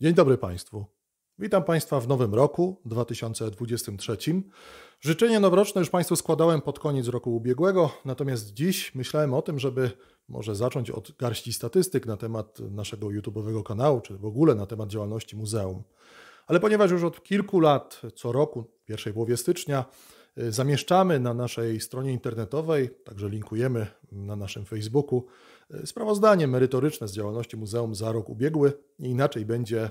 Dzień dobry Państwu. Witam Państwa w nowym roku 2023. Życzenie noworoczne już Państwu składałem pod koniec roku ubiegłego, natomiast dziś myślałem o tym, żeby może zacząć od garści statystyk na temat naszego YouTube'owego kanału, czy w ogóle na temat działalności muzeum. Ale ponieważ już od kilku lat, co roku, w pierwszej połowie stycznia, Y, zamieszczamy na naszej stronie internetowej, także linkujemy na naszym Facebooku, y, sprawozdanie merytoryczne z działalności muzeum za rok ubiegły. Nie inaczej będzie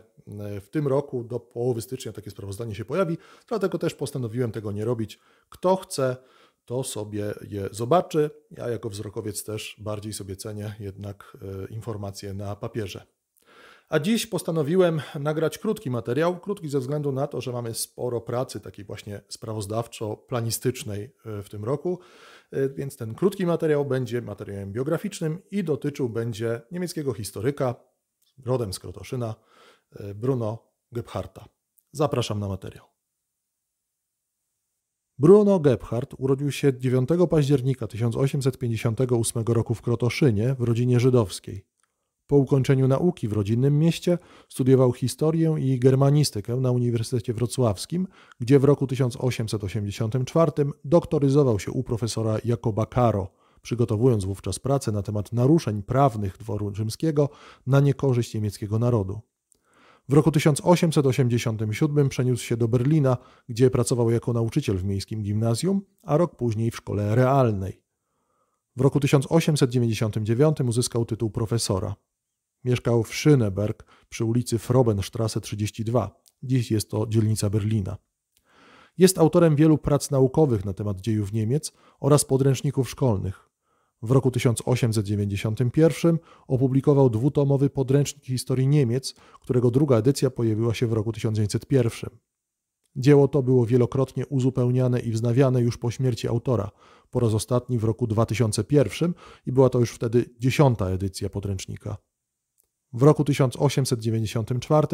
y, w tym roku, do połowy stycznia takie sprawozdanie się pojawi, dlatego też postanowiłem tego nie robić. Kto chce, to sobie je zobaczy. Ja jako wzrokowiec też bardziej sobie cenię jednak informacje na papierze. A dziś postanowiłem nagrać krótki materiał, krótki ze względu na to, że mamy sporo pracy takiej właśnie sprawozdawczo-planistycznej e, w tym roku, e, więc ten krótki materiał będzie materiałem biograficznym i dotyczył będzie niemieckiego historyka, rodem z Krotoszyna, e, Bruno Gebharta. Zapraszam na materiał. Bruno Gebhardt urodził się 9 października 1858 roku w Krotoszynie w rodzinie żydowskiej. Po ukończeniu nauki w rodzinnym mieście studiował historię i germanistykę na Uniwersytecie Wrocławskim, gdzie w roku 1884 doktoryzował się u profesora Jakoba Karo, przygotowując wówczas pracę na temat naruszeń prawnych dworu rzymskiego na niekorzyść niemieckiego narodu. W roku 1887 przeniósł się do Berlina, gdzie pracował jako nauczyciel w miejskim gimnazjum, a rok później w szkole realnej. W roku 1899 uzyskał tytuł profesora. Mieszkał w Schöneberg przy ulicy Frobenstrasse 32. Dziś jest to dzielnica Berlina. Jest autorem wielu prac naukowych na temat dziejów Niemiec oraz podręczników szkolnych. W roku 1891 opublikował dwutomowy podręcznik historii Niemiec, którego druga edycja pojawiła się w roku 1901. Dzieło to było wielokrotnie uzupełniane i wznawiane już po śmierci autora, po raz ostatni w roku 2001 i była to już wtedy dziesiąta edycja podręcznika. W roku 1894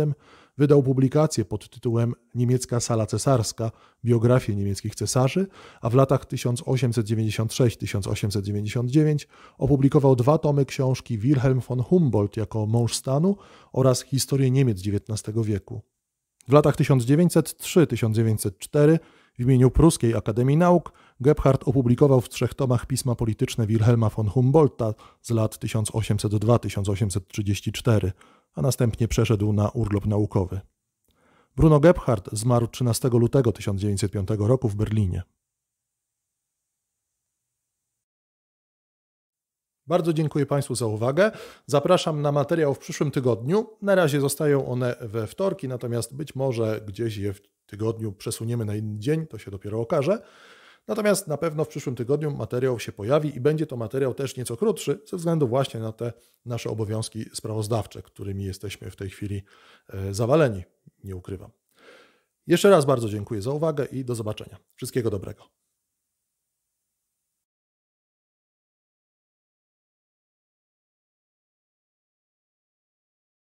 wydał publikację pod tytułem Niemiecka Sala Cesarska, biografie niemieckich cesarzy, a w latach 1896-1899 opublikował dwa tomy książki Wilhelm von Humboldt jako mąż stanu oraz historię Niemiec XIX wieku. W latach 1903-1904 w imieniu Pruskiej Akademii Nauk Gebhardt opublikował w trzech tomach pisma polityczne Wilhelma von Humboldta z lat 1802-1834, a następnie przeszedł na urlop naukowy. Bruno Gebhardt zmarł 13 lutego 1905 roku w Berlinie. Bardzo dziękuję Państwu za uwagę. Zapraszam na materiał w przyszłym tygodniu. Na razie zostają one we wtorki, natomiast być może gdzieś je w tygodniu przesuniemy na inny dzień, to się dopiero okaże. Natomiast na pewno w przyszłym tygodniu materiał się pojawi i będzie to materiał też nieco krótszy, ze względu właśnie na te nasze obowiązki sprawozdawcze, którymi jesteśmy w tej chwili e, zawaleni, nie ukrywam. Jeszcze raz bardzo dziękuję za uwagę i do zobaczenia. Wszystkiego dobrego.